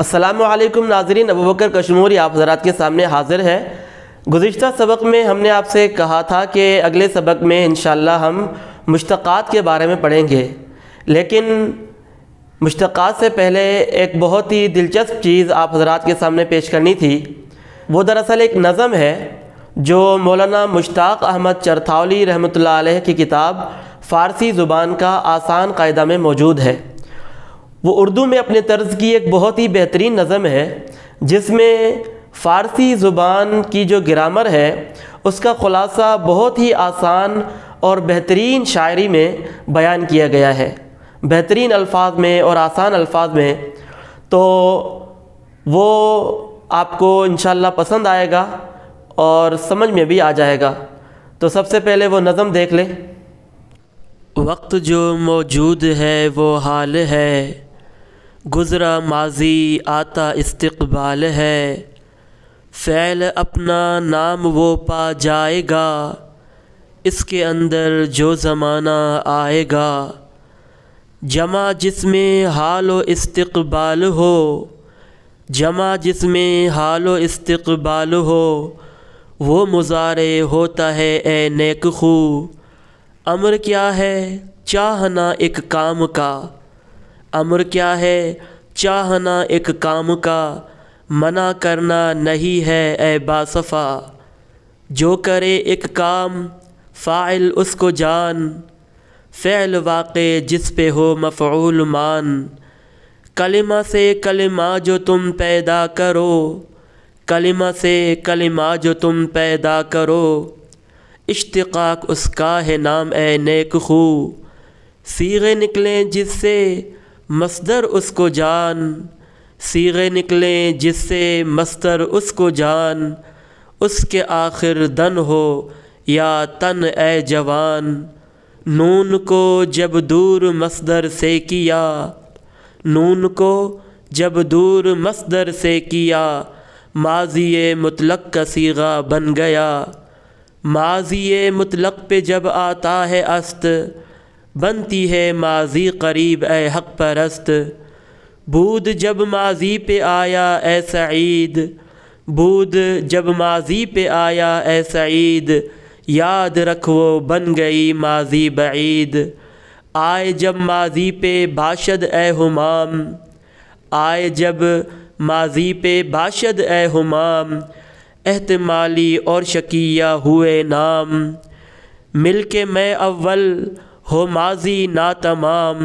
असलकम नाजरीन अबू बकर कश्मीरी आप हजरात के सामने हाजिर है गुज्त सबक में हमने आपसे कहा था कि अगले सबक में इन हम मुश्तक़ात के बारे में पढ़ेंगे लेकिन मुश्तक़ात से पहले एक बहुत ही दिलचस्प चीज़ आप हजरात के सामने पेश करनी थी वो दरअसल एक नज़म है जो मौलाना मुश्ताक अहमद चरथावली रहमत की किताब फ़ारसी ज़ुबान का आसान कायदा में मौजूद है वो उर्दू में अपने तर्ज की एक बहुत ही बेहतरीन नज़म है जिसमें फ़ारसी ज़ुबान की जो ग्रामर है उसका ख़ुलासा बहुत ही आसान और बेहतरीन शायरी में बयान किया गया है बेहतरीन अल्फाज में और आसान अल्फाज में तो वो आपको इन पसंद आएगा और समझ में भी आ जाएगा तो सबसे पहले वो नज़म देख लें वक्त जो मौजूद है वो हाल है गुज़रा माजी आता इस्तबाल है फ़ैल अपना नाम वो पा जाएगा इसके अंदर जो ज़माना आएगा जमा जिसमें हालो इस्तबाल हो जमा जिसमें हालो इस्तबाल हो वो मुजारे होता है ए नेक खू अमर क्या है चाहना एक काम का अमर क्या है चाहना एक काम का मना करना नहीं है ए बासफ़ा जो करे एक काम फ़ाइल उसको जान फ़ैल वाक़ जिस पे हो मफ़ूल मान कलिमा से कलिमा जो तुम पैदा करो कलिमा से कलिमा जो तुम पैदा करो इश्तिकाक उसका है नाम ए नेक खू सीगे निकलें जिससे मस्दर उसको जान सीगे निकलें जिससे मस्तर उसको जान उसके आखिर दन हो या तन ए जवान नून को जब दूर मस्दर से किया नून को जब दूर मस्दर से किया माजिए मुतलक का सीगा बन गया माजिए मुतलक पे जब आता है अस्त बनती है माजी करीब ए हक परस्त बूद जब माजी पे आया ए सईद बूद जब माजी पे आया ए सईद याद रख वो बन गई माजी बईद आए जब माजी पे बाशद ए हमाम आए जब माजी पे बाशद ए हमाम एहतमाली और शकिया हुए नाम मिल के मैं अव्वल हो माजी ना तमाम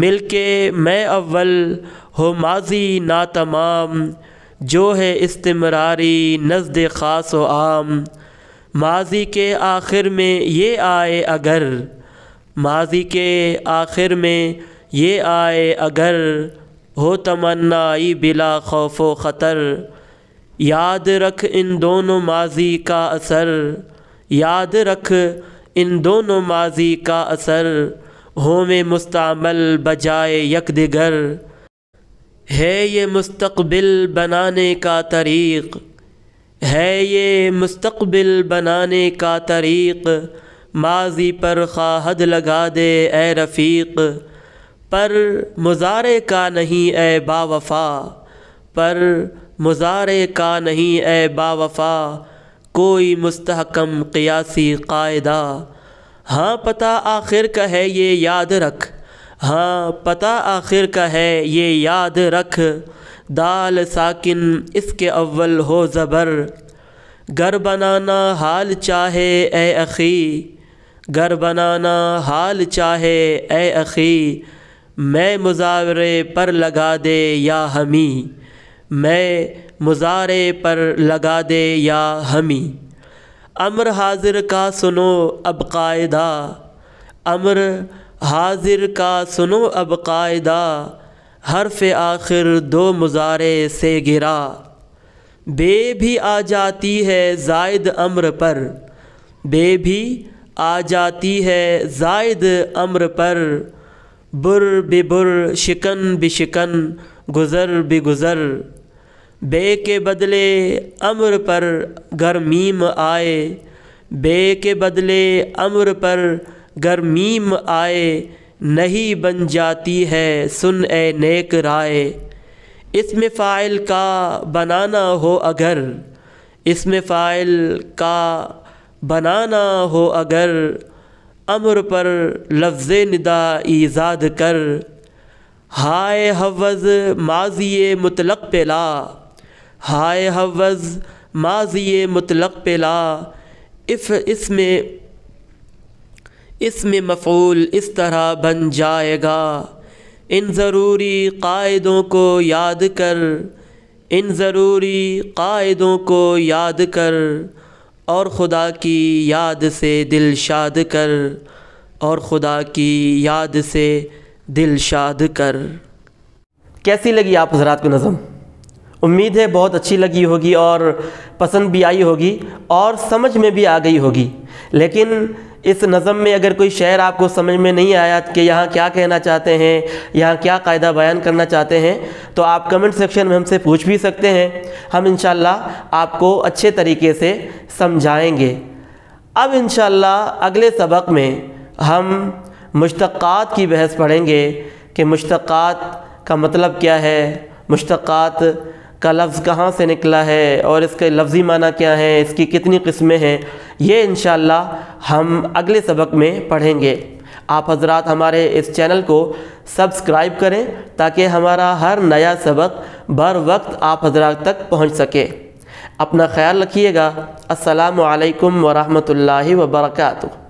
मिल के मैं अव्वल हो माजी ना तमाम जो है इस्तमरारी नज़द ख़ास व आम माजी के आखिर में ये आए अगर माजी के आखिर में ये आए अगर हो तमन्नाई बिला खौफ व ख़तर याद रख इन दोनों माजी का असर याद रख इन दोनों माजी का असर में मुस्तमल बजाए यकदिगर है ये मुस्तबिल बनाने का तरीक़ है ये मुस्तबिल बनाने का तरीक़ माजी पर खाहद लगा दे ए रफ़ीक पर मुजारे का नहीं ए बावफ़ा पर मुजारे का नहीं ए बावफ़ा कोई मुस्तकम कियासी कायदा हाँ पता आखिर का है ये याद रख हाँ पता आखिर का है ये याद रख दाल साकिन इसके अव्वल हो ज़बर घर बनाना हाल चाहे ए अखी घर बनाना हाल चाहे ए अखी मैं मुजावरे पर लगा दे या हमी मैं मुजारे पर लगा दे या हमी अमर हाजिर का सुनो अब कायदा अमर हाजिर का सुनो अब कायदा हरफ आखिर दो मुजारे से गिरा बे भी आ जाती है जायद अम्र पर बे भी आ जाती है जायद अम्र पर बुर बिबुर शिकन बिशिकन गुज़र बिगुज़र बे के बदले अम्र पर गर मीम आए बे के बदले अम्र पर गर्मीम मीम आए नहीं बन जाती है सुन ए नेक राय इसमें फ़ाइल का बनाना हो अगर इसमें फ़ाइल का बनाना हो अगर अम्र पर लफ्ज़ निदा ईजाद कर हाय हवज़ माजी मुतलक़ पे ला हाय हवज़ माजिए मुतलक़ पे ला इफ़ इसमें इसमें मफूल इस तरह बन जाएगा इन ज़रूरी कायदों को याद कर इन ज़रूरी कायदों को याद कर और ख़ुदा की याद से दिल शाद कर और ख़ुदा की याद से दिल शाद कर कैसी लगी आप हजरात को नज़म उम्मीद है बहुत अच्छी लगी होगी और पसंद भी आई होगी और समझ में भी आ गई होगी लेकिन इस नज़म में अगर कोई शायर आपको समझ में नहीं आया कि यहाँ क्या कहना चाहते हैं यहाँ क्या कायदा बयान करना चाहते हैं तो आप कमेंट सेक्शन में हमसे पूछ भी सकते हैं हम इन आपको अच्छे तरीके से समझाएंगे अब इन अगले सबक में हम मुश्तक़ात की बहस पढ़ेंगे कि मुश्तक़ात का मतलब क्या है मुश्तक़ात का लफ्ज़ कहाँ से निकला है और इसके लफ्ज़ी माना क्या है इसकी कितनी किस्में हैं ये इन हम अगले सबक में पढ़ेंगे आप हजरात हमारे इस चैनल को सब्सक्राइब करें ताकि हमारा हर नया सबक बर वक्त आप हजरात तक पहुँच सके अपना ख्याल रखिएगा असलकम वरहमल वर्का